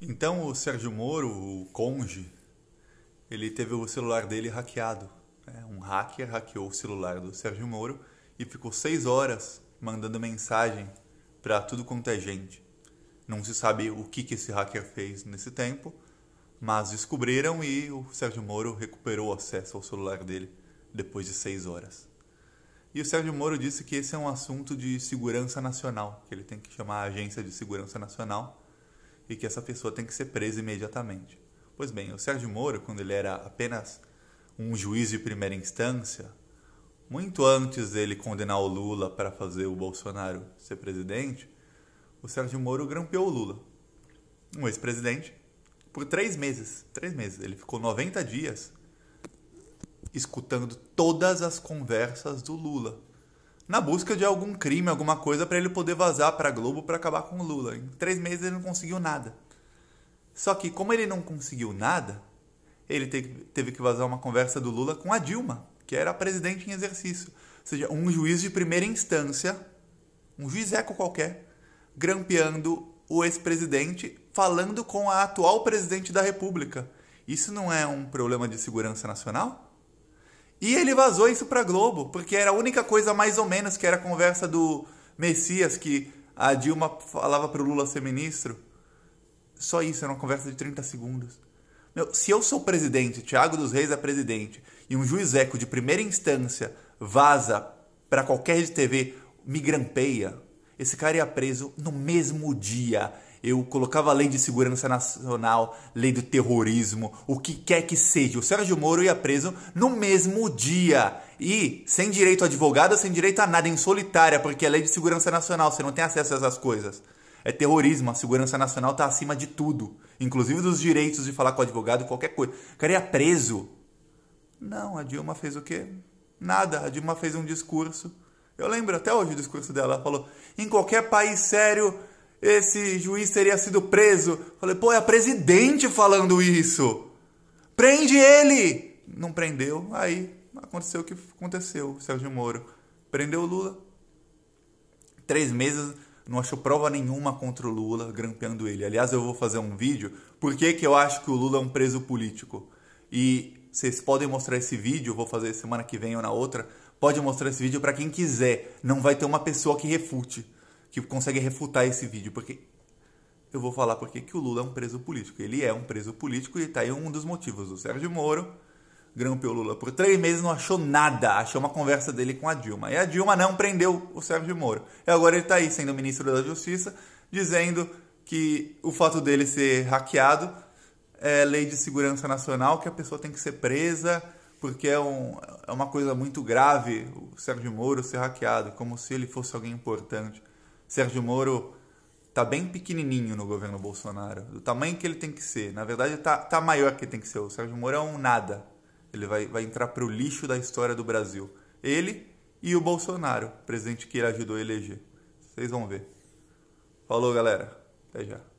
Então o Sérgio Moro, o conge, ele teve o celular dele hackeado. Né? Um hacker hackeou o celular do Sérgio Moro e ficou seis horas mandando mensagem para tudo quanto é gente. Não se sabe o que, que esse hacker fez nesse tempo, mas descobriram e o Sérgio Moro recuperou o acesso ao celular dele depois de seis horas. E o Sérgio Moro disse que esse é um assunto de segurança nacional, que ele tem que chamar a Agência de Segurança Nacional e que essa pessoa tem que ser presa imediatamente. Pois bem, o Sérgio Moro, quando ele era apenas um juiz de primeira instância, muito antes dele condenar o Lula para fazer o Bolsonaro ser presidente, o Sérgio Moro grampeou o Lula, um ex-presidente, por três meses. Três meses. Ele ficou 90 dias escutando todas as conversas do Lula na busca de algum crime, alguma coisa para ele poder vazar para Globo para acabar com o Lula. Em três meses ele não conseguiu nada. Só que como ele não conseguiu nada, ele teve que vazar uma conversa do Lula com a Dilma, que era a presidente em exercício. Ou seja, um juiz de primeira instância, um juiz eco qualquer, grampeando o ex-presidente falando com a atual presidente da República. Isso não é um problema de segurança nacional? E ele vazou isso pra Globo, porque era a única coisa mais ou menos que era a conversa do Messias que a Dilma falava pro Lula ser ministro. Só isso, era uma conversa de 30 segundos. Meu, se eu sou presidente, Tiago dos Reis é presidente, e um juiz eco de primeira instância vaza para qualquer rede TV, me grampeia, esse cara ia preso no mesmo dia eu colocava a lei de segurança nacional, lei do terrorismo, o que quer que seja. O Sérgio Moro ia preso no mesmo dia. E sem direito a advogado, sem direito a nada, em solitária, porque é lei de segurança nacional, você não tem acesso a essas coisas. É terrorismo, a segurança nacional está acima de tudo, inclusive dos direitos de falar com o advogado, qualquer coisa. O cara ia preso. Não, a Dilma fez o quê? Nada. A Dilma fez um discurso. Eu lembro até hoje o discurso dela. Ela falou: em qualquer país sério esse juiz teria sido preso. Falei, pô, é a presidente falando isso. Prende ele! Não prendeu. Aí aconteceu o que aconteceu, Sérgio Moro. Prendeu o Lula. Três meses, não achou prova nenhuma contra o Lula, grampeando ele. Aliás, eu vou fazer um vídeo. Por que, que eu acho que o Lula é um preso político? E vocês podem mostrar esse vídeo, vou fazer semana que vem ou na outra. Pode mostrar esse vídeo para quem quiser. Não vai ter uma pessoa que refute que consegue refutar esse vídeo, porque eu vou falar porque que o Lula é um preso político. Ele é um preso político e está aí um dos motivos. O Sérgio Moro grampeou Lula por três meses não achou nada. Achou uma conversa dele com a Dilma. E a Dilma não prendeu o Sérgio Moro. E agora ele está aí sendo ministro da Justiça, dizendo que o fato dele ser hackeado é lei de segurança nacional, que a pessoa tem que ser presa porque é, um, é uma coisa muito grave o Sérgio Moro ser hackeado, como se ele fosse alguém importante. Sérgio Moro tá bem pequenininho no governo Bolsonaro, do tamanho que ele tem que ser. Na verdade, tá, tá maior que tem que ser. O Sérgio Moro é um nada. Ele vai, vai entrar o lixo da história do Brasil. Ele e o Bolsonaro, presidente que ele ajudou a eleger. Vocês vão ver. Falou, galera. Até já.